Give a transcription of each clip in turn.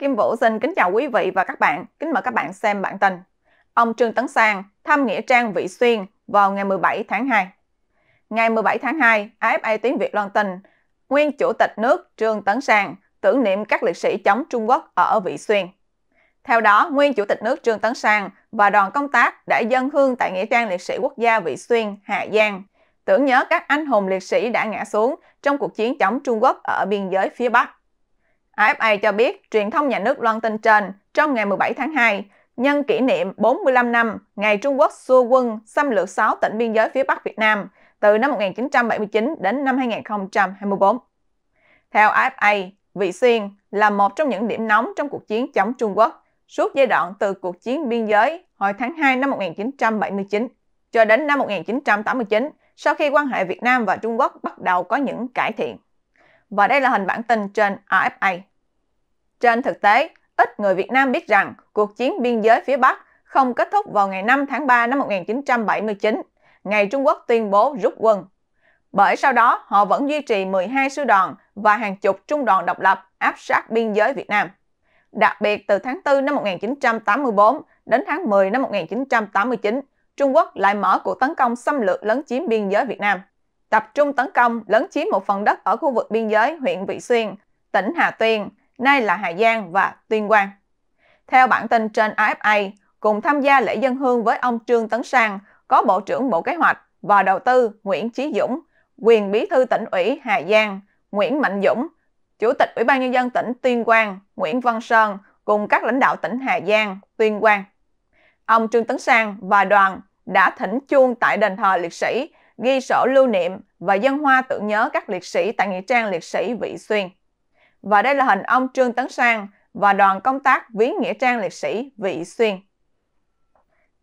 Kim Vũ xin kính chào quý vị và các bạn. Kính mời các bạn xem bản tin. Ông Trương Tấn Sang thăm Nghĩa Trang Vị Xuyên vào ngày 17 tháng 2. Ngày 17 tháng 2, AFA Tiếng Việt loan tin, nguyên chủ tịch nước Trương Tấn Sang tưởng niệm các liệt sĩ chống Trung Quốc ở Vị Xuyên. Theo đó, nguyên chủ tịch nước Trương Tấn Sang và đoàn công tác đã dân hương tại Nghĩa Trang Liệt sĩ Quốc gia Vị Xuyên, Hà Giang, tưởng nhớ các anh hùng liệt sĩ đã ngã xuống trong cuộc chiến chống Trung Quốc ở biên giới phía Bắc. AFA cho biết truyền thông nhà nước loan tin trên trong ngày 17 tháng 2, nhân kỷ niệm 45 năm ngày Trung Quốc xua quân xâm lược 6 tỉnh biên giới phía Bắc Việt Nam từ năm 1979 đến năm 2024. Theo AFA, Vị Xuyên là một trong những điểm nóng trong cuộc chiến chống Trung Quốc suốt giai đoạn từ cuộc chiến biên giới hồi tháng 2 năm 1979 cho đến năm 1989 sau khi quan hệ Việt Nam và Trung Quốc bắt đầu có những cải thiện. Và đây là hình bản tin trên AFA. Trên thực tế, ít người Việt Nam biết rằng cuộc chiến biên giới phía Bắc không kết thúc vào ngày 5 tháng 3 năm 1979, ngày Trung Quốc tuyên bố rút quân. Bởi sau đó, họ vẫn duy trì 12 sư đoàn và hàng chục trung đoàn độc lập áp sát biên giới Việt Nam. Đặc biệt từ tháng 4 năm 1984 đến tháng 10 năm 1989, Trung Quốc lại mở cuộc tấn công xâm lược lấn chiếm biên giới Việt Nam. Tập trung tấn công lấn chiếm một phần đất ở khu vực biên giới huyện Vị Xuyên, tỉnh Hà Tuyên, nay là Hà Giang và Tuyên Quang. Theo bản tin trên AFA, cùng tham gia lễ dân hương với ông Trương Tấn Sang có Bộ trưởng Bộ Kế hoạch và Đầu tư Nguyễn Chí Dũng, quyền bí thư tỉnh ủy Hà Giang Nguyễn Mạnh Dũng, Chủ tịch Ủy ban Nhân dân tỉnh Tuyên Quang Nguyễn Văn Sơn cùng các lãnh đạo tỉnh Hà Giang, Tuyên Quang. Ông Trương Tấn Sang và đoàn đã thỉnh chuông tại đền thờ liệt sĩ, ghi sổ lưu niệm và dân hoa tưởng nhớ các liệt sĩ tại Nghĩa trang liệt sĩ Vị Xuyên. Và đây là hình ông Trương Tấn Sang và đoàn công tác viếng Nghĩa trang liệt sĩ Vị Xuyên.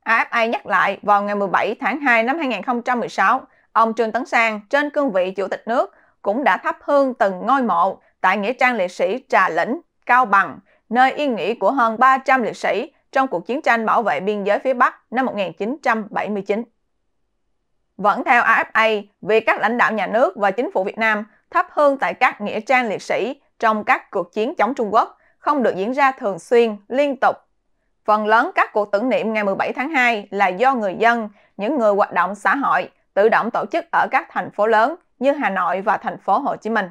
AFA nhắc lại vào ngày 17 tháng 2 năm 2016, ông Trương Tấn Sang trên cương vị Chủ tịch nước cũng đã thắp hương từng ngôi mộ tại Nghĩa trang liệt sĩ Trà Lĩnh, Cao Bằng, nơi yên nghỉ của hơn 300 liệt sĩ trong cuộc chiến tranh bảo vệ biên giới phía Bắc năm 1979. Vẫn theo AFA, việc các lãnh đạo nhà nước và chính phủ Việt Nam thắp hương tại các nghĩa trang liệt sĩ trong các cuộc chiến chống Trung Quốc không được diễn ra thường xuyên, liên tục. Phần lớn các cuộc tưởng niệm ngày 17 tháng 2 là do người dân, những người hoạt động xã hội tự động tổ chức ở các thành phố lớn như Hà Nội và thành phố Hồ Chí Minh.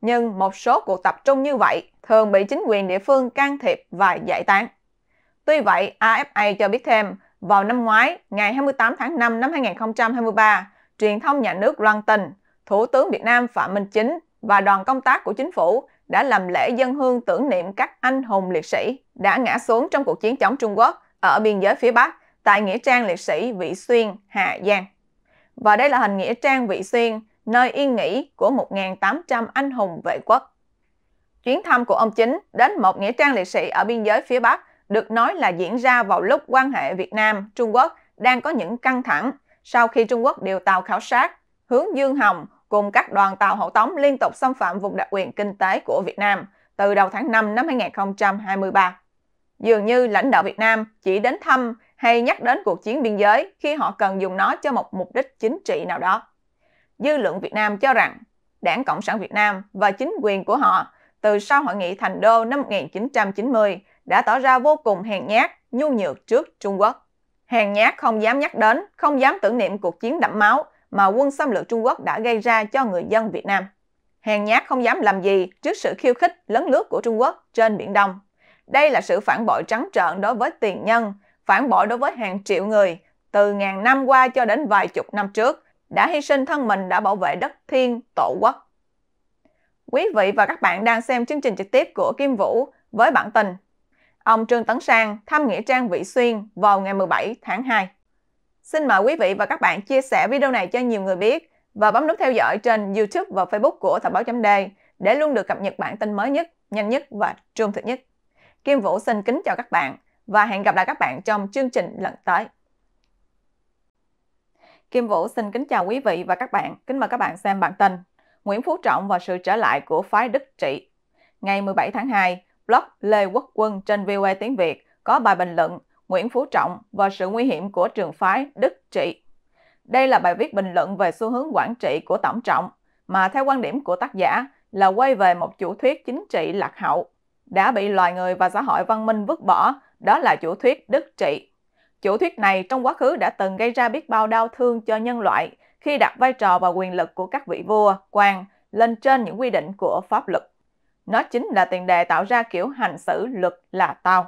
Nhưng một số cuộc tập trung như vậy thường bị chính quyền địa phương can thiệp và giải tán. Tuy vậy, AFA cho biết thêm, vào năm ngoái, ngày 28 tháng 5 năm 2023, truyền thông nhà nước loan tin, Thủ tướng Việt Nam Phạm Minh Chính và đoàn công tác của chính phủ đã làm lễ dân hương tưởng niệm các anh hùng liệt sĩ đã ngã xuống trong cuộc chiến chống Trung Quốc ở biên giới phía Bắc tại Nghĩa trang liệt sĩ Vị Xuyên, Hà Giang. Và đây là hình Nghĩa trang Vị Xuyên, nơi yên nghỉ của 1.800 anh hùng vệ quốc. Chuyến thăm của ông Chính đến một Nghĩa trang liệt sĩ ở biên giới phía Bắc được nói là diễn ra vào lúc quan hệ Việt Nam-Trung Quốc đang có những căng thẳng sau khi Trung Quốc điều tàu khảo sát hướng Dương Hồng cùng các đoàn tàu hậu tống liên tục xâm phạm vùng đặc quyền kinh tế của Việt Nam từ đầu tháng 5 năm 2023. Dường như lãnh đạo Việt Nam chỉ đến thăm hay nhắc đến cuộc chiến biên giới khi họ cần dùng nó cho một mục đích chính trị nào đó. Dư luận Việt Nam cho rằng Đảng Cộng sản Việt Nam và chính quyền của họ từ sau hội nghị Thành Đô năm 1990 đã tỏ ra vô cùng hèn nhát, nhu nhược trước Trung Quốc. Hèn nhát không dám nhắc đến, không dám tưởng niệm cuộc chiến đẫm máu mà quân xâm lược Trung Quốc đã gây ra cho người dân Việt Nam. Hèn nhát không dám làm gì trước sự khiêu khích lấn lướt của Trung Quốc trên Biển Đông. Đây là sự phản bội trắng trợn đối với tiền nhân, phản bội đối với hàng triệu người từ ngàn năm qua cho đến vài chục năm trước đã hy sinh thân mình đã bảo vệ đất thiên tổ quốc. Quý vị và các bạn đang xem chương trình trực tiếp của Kim Vũ với bản tình. Ông Trương Tấn Sang thăm Nghĩa Trang Vị Xuyên vào ngày 17 tháng 2. Xin mời quý vị và các bạn chia sẻ video này cho nhiều người biết và bấm nút theo dõi trên YouTube và Facebook của Thời báo chấm đề để luôn được cập nhật bản tin mới nhất, nhanh nhất và trung thực nhất. Kim Vũ xin kính chào các bạn và hẹn gặp lại các bạn trong chương trình lần tới. Kim Vũ xin kính chào quý vị và các bạn. Kính mời các bạn xem bản tin Nguyễn Phú Trọng và sự trở lại của phái Đức Trị. Ngày 17 tháng 2, blog Lê Quốc Quân trên VOA tiếng Việt có bài bình luận Nguyễn Phú Trọng và sự nguy hiểm của trường phái Đức Trị. Đây là bài viết bình luận về xu hướng quản trị của Tổng Trọng, mà theo quan điểm của tác giả là quay về một chủ thuyết chính trị lạc hậu, đã bị loài người và xã hội văn minh vứt bỏ, đó là chủ thuyết Đức Trị. Chủ thuyết này trong quá khứ đã từng gây ra biết bao đau thương cho nhân loại khi đặt vai trò và quyền lực của các vị vua, quan lên trên những quy định của pháp luật. Nó chính là tiền đề tạo ra kiểu hành xử luật là tao.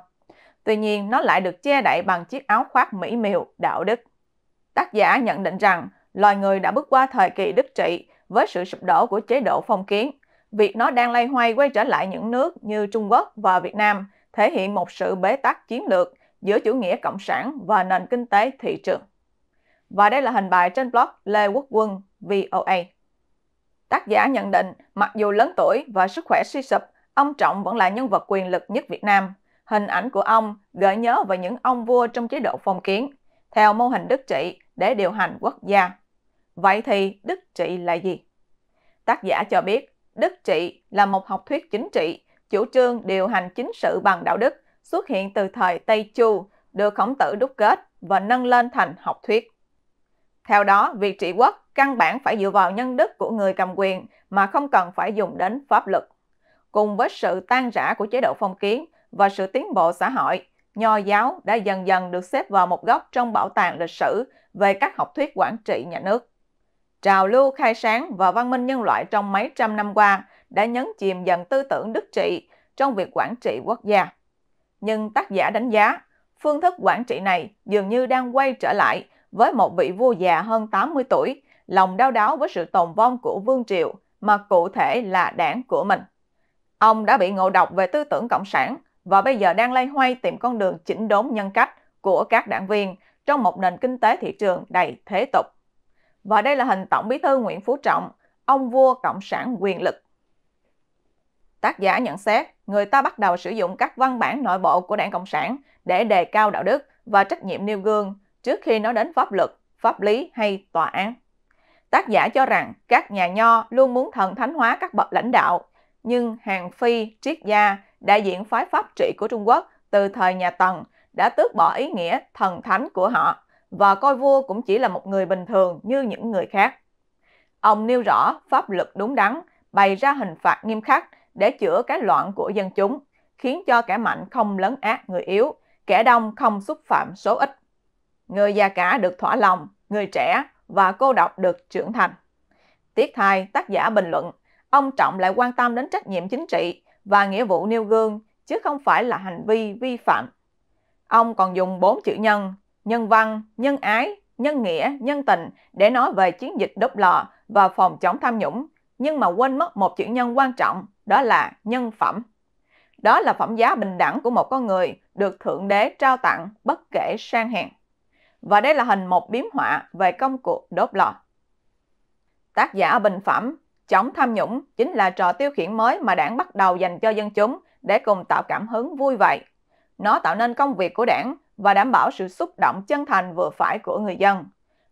Tuy nhiên, nó lại được che đậy bằng chiếc áo khoác mỹ miều, đạo đức. Tác giả nhận định rằng loài người đã bước qua thời kỳ đức trị với sự sụp đổ của chế độ phong kiến. Việc nó đang lay hoay quay trở lại những nước như Trung Quốc và Việt Nam thể hiện một sự bế tắc chiến lược giữa chủ nghĩa cộng sản và nền kinh tế thị trường. Và đây là hình bài trên blog Lê Quốc Quân VOA. Tác giả nhận định, mặc dù lớn tuổi và sức khỏe suy sụp, ông Trọng vẫn là nhân vật quyền lực nhất Việt Nam Hình ảnh của ông gợi nhớ về những ông vua trong chế độ phong kiến, theo mô hình đức trị để điều hành quốc gia. Vậy thì đức trị là gì? Tác giả cho biết, đức trị là một học thuyết chính trị, chủ trương điều hành chính sự bằng đạo đức, xuất hiện từ thời Tây Chu, được khổng tử đúc kết và nâng lên thành học thuyết. Theo đó, việc trị quốc căn bản phải dựa vào nhân đức của người cầm quyền mà không cần phải dùng đến pháp luật. Cùng với sự tan rã của chế độ phong kiến, và sự tiến bộ xã hội, Nho giáo đã dần dần được xếp vào một góc trong bảo tàng lịch sử về các học thuyết quản trị nhà nước. Trào lưu khai sáng và văn minh nhân loại trong mấy trăm năm qua đã nhấn chìm dần tư tưởng đức trị trong việc quản trị quốc gia. Nhưng tác giả đánh giá, phương thức quản trị này dường như đang quay trở lại với một vị vua già hơn 80 tuổi, lòng đau đáo với sự tồn vong của Vương Triệu, mà cụ thể là đảng của mình. Ông đã bị ngộ độc về tư tưởng cộng sản và bây giờ đang lay hoay tìm con đường chỉnh đốn nhân cách của các đảng viên trong một nền kinh tế thị trường đầy thế tục. Và đây là hình Tổng bí thư Nguyễn Phú Trọng, ông vua cộng sản quyền lực. Tác giả nhận xét, người ta bắt đầu sử dụng các văn bản nội bộ của đảng Cộng sản để đề cao đạo đức và trách nhiệm nêu gương trước khi nó đến pháp luật, pháp lý hay tòa án. Tác giả cho rằng các nhà nho luôn muốn thần thánh hóa các bậc lãnh đạo, nhưng hàng phi, triết gia đại diện phái pháp trị của Trung Quốc từ thời nhà Tần đã tước bỏ ý nghĩa thần thánh của họ và coi vua cũng chỉ là một người bình thường như những người khác. Ông nêu rõ pháp luật đúng đắn, bày ra hình phạt nghiêm khắc để chữa cái loạn của dân chúng, khiến cho kẻ mạnh không lấn át người yếu, kẻ đông không xúc phạm số ít. Người già cả được thỏa lòng, người trẻ và cô độc được trưởng thành. Tiếc thay, tác giả bình luận, ông Trọng lại quan tâm đến trách nhiệm chính trị và nghĩa vụ nêu gương, chứ không phải là hành vi vi phạm. Ông còn dùng bốn chữ nhân, nhân văn, nhân ái, nhân nghĩa, nhân tình để nói về chiến dịch đốt lò và phòng chống tham nhũng, nhưng mà quên mất một chữ nhân quan trọng, đó là nhân phẩm. Đó là phẩm giá bình đẳng của một con người được Thượng Đế trao tặng bất kể sang hèn. Và đây là hình một biếm họa về công cuộc đốt lò. Tác giả bình phẩm Chống tham nhũng chính là trò tiêu khiển mới mà đảng bắt đầu dành cho dân chúng để cùng tạo cảm hứng vui vậy. Nó tạo nên công việc của đảng và đảm bảo sự xúc động chân thành vừa phải của người dân.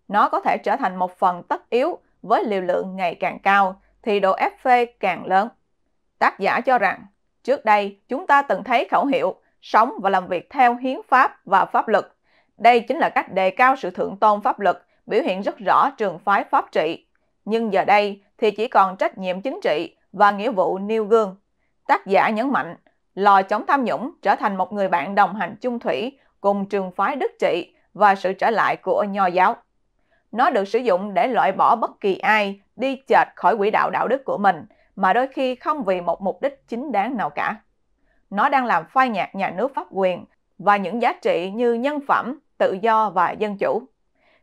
Nó có thể trở thành một phần tất yếu với liều lượng ngày càng cao thì độ ép phê càng lớn. Tác giả cho rằng, trước đây chúng ta từng thấy khẩu hiệu sống và làm việc theo hiến pháp và pháp luật. Đây chính là cách đề cao sự thượng tôn pháp luật, biểu hiện rất rõ trường phái pháp trị. Nhưng giờ đây, thì chỉ còn trách nhiệm chính trị và nghĩa vụ nêu gương. Tác giả nhấn mạnh, lò chống tham nhũng trở thành một người bạn đồng hành chung thủy cùng trường phái đức trị và sự trở lại của nho giáo. Nó được sử dụng để loại bỏ bất kỳ ai đi chệch khỏi quỹ đạo đạo đức của mình mà đôi khi không vì một mục đích chính đáng nào cả. Nó đang làm phai nhạt nhà nước pháp quyền và những giá trị như nhân phẩm, tự do và dân chủ.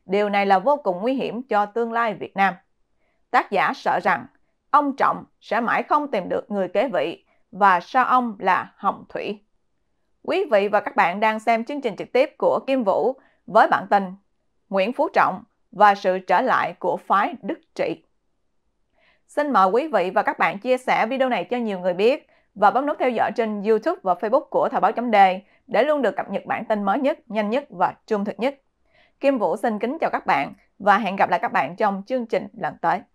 Điều này là vô cùng nguy hiểm cho tương lai Việt Nam tác giả sợ rằng ông Trọng sẽ mãi không tìm được người kế vị và sao ông là Hồng Thủy. Quý vị và các bạn đang xem chương trình trực tiếp của Kim Vũ với bản tin Nguyễn Phú Trọng và sự trở lại của phái Đức Trị. Xin mời quý vị và các bạn chia sẻ video này cho nhiều người biết và bấm nút theo dõi trên YouTube và Facebook của Thời báo chấm đề để luôn được cập nhật bản tin mới nhất, nhanh nhất và trung thực nhất. Kim Vũ xin kính chào các bạn và hẹn gặp lại các bạn trong chương trình lần tới.